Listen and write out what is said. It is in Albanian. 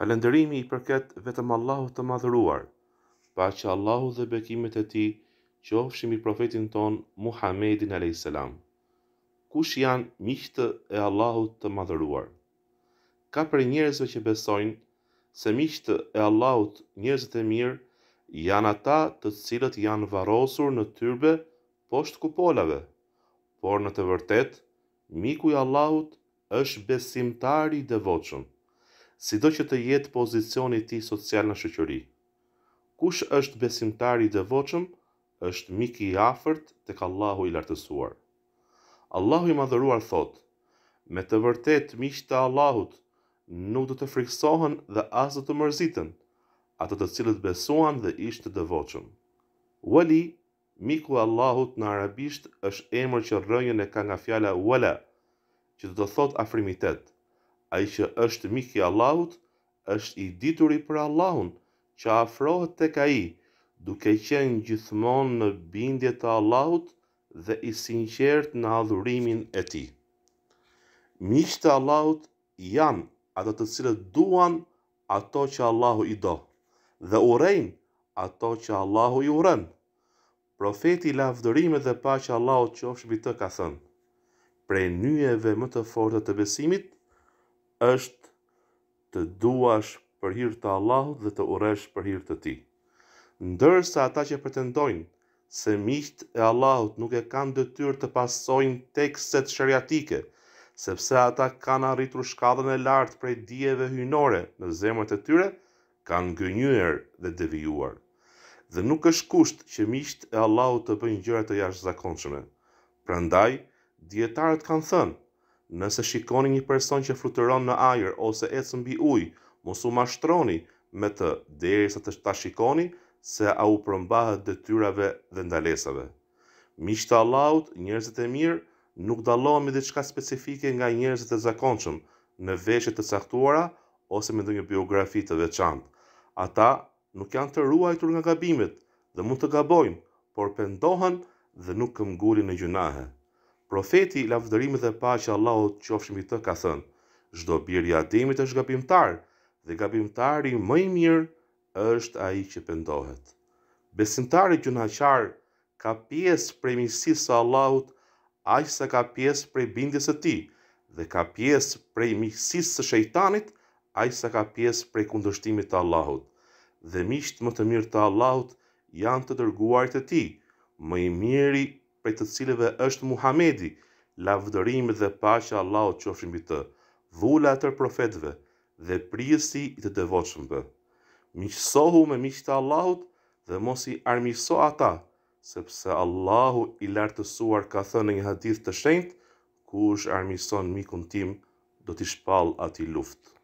Falëndërimi i përket vetëm Allahut të madhëruar, pa që Allahut dhe bekimet e ti që ofshim i profetin ton Muhammedin a.s. Kush janë miqtë e Allahut të madhëruar? Ka për njerëzve që besojnë se miqtë e Allahut njerëzit e mirë janë ata të cilët janë varosur në tyrbe poshtë kupolave, por në të vërtet, miku i Allahut është besimtari i devotshëm do që të jetë pozicioni ti social në shëqëri. Kush është besimtari i devoqëm, është miki i afërt të ka Allahu i lartësuar. Allahu i madhëruar thot, me të vërtet miqë të Allahut, nuk do të friksohen dhe asë do të mërzitën, atë të cilët besuan dhe ishtë të devoqëm. Wali, miku Allahut në arabisht është emër që rënjën e ka nga fjala wala, që do të thot afrimitet, a i që është miki Allahut, është i dituri për Allahun, që afrohet të ka i, duke qenë gjithmonë në bindje të Allahut dhe i sinqert në adhurimin e ti. Miqë të Allahut janë ato të cilët duan ato që Allahu i do, dhe urejnë ato që Allahu i urenë. Profeti lavdërime dhe pa që Allahut që është bitë ka thënë, prej njëve më të forët të besimit, është të duash për hirë të Allahut dhe të uresh për hirë të ti. Ndërsa ata që pretendojnë se miqt e Allahut nuk e kanë dëtyrë të pasojnë tekstet shëriatike, sepse ata kanë arritur shkallën e lartë prej dijeve hyjnore në zemrat e tyre, kanë gënyër dhe devijuar. Dhe nuk është kusht që miqt e Allahut të bëjnë gjëra të jashtëzakonshme. Prandaj, dietarët kanë thënë: Nëse shikoni një person që fluturon në ajër ose ecën mbi ujë, mos u mashtroni me të deri sa të ta shikoni se a u përmbahet detyrave dhe ndalesave. Miqë të Allahut, njerëzit e mirë, nuk dallohen me diçka specifike nga njerëzit e zakonshëm në veshje të caktuara ose me ndonjë biografi të veçantë. Ata nuk janë të ruajtur nga gabimet dhe mund të gabojnë, por pendohen dhe nuk këmgurin në gjunahe profeti lavdërim dhe pa që Allahot qofshmi mbi të ka thënë, zdo birja ademit është gabimtar, dhe gabimtari më i mirë është a i që pëndohet. Besimtari që në ka pjesë prej misisë së Allahut, aqë sa ka pjesë prej bindjes e ti, dhe ka pjesë prej misisë së shejtanit, aqë sa ka pjesë prej kundështimit të Allahut. Dhe mishtë më të mirë të Allahut janë të dërguar të ti, më i miri prej të cilëve është Muhamedi, lavdërim dhe paqja Allahut qofshin mbi të, dhula të profetëve dhe priesi i të devotshëm bë. Miqsohu me miqtë të Allahut dhe mos i armiqso ata, sepse Allahu i lartësuar ka thënë në një hadith të shenjtë, kush armiqson mikun tim do t'i shpall atë luftë.